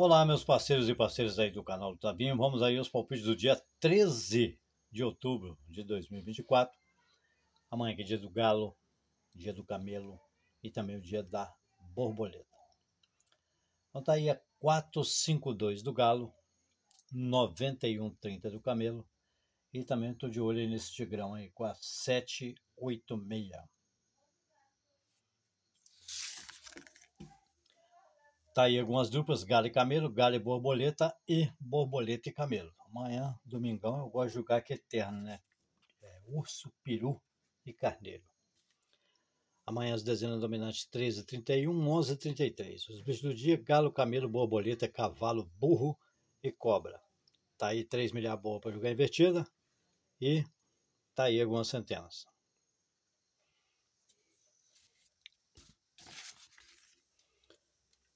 Olá, meus parceiros e parceiras aí do canal do Tabinho. Vamos aí aos palpites do dia 13 de outubro de 2024. Amanhã que é dia do galo, dia do camelo e também o dia da borboleta. Então tá aí é a 452 do galo, 9130 do camelo e também estou de olho nesse tigrão aí com a 786. Tá aí algumas duplas, Galo e Camelo, Galo e Borboleta e Borboleta e Camelo. Amanhã, domingão, eu gosto de jogar aqui eterno, né? É, urso, peru e carneiro. Amanhã as dezenas dominantes 13 31, 11 33. Os bichos do dia, galo, camelo, borboleta, cavalo, burro e cobra. Tá aí 3 milhar boa para jogar invertida e tá aí algumas centenas.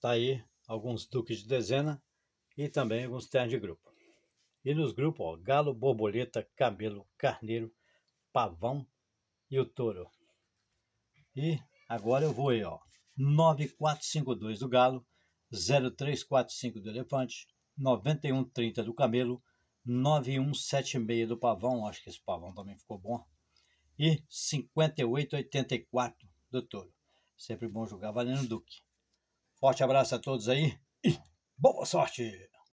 Tá aí alguns duques de dezena e também alguns ternos de grupo. E nos grupos, ó, galo, borboleta, camelo, carneiro, pavão e o touro. E agora eu vou aí, ó. 9452 do galo, 0345 do elefante, 9130 do camelo, 9176 do pavão, acho que esse pavão também ficou bom, e 5884 do touro. Sempre bom jogar valendo Duque. Forte abraço a todos aí e boa sorte!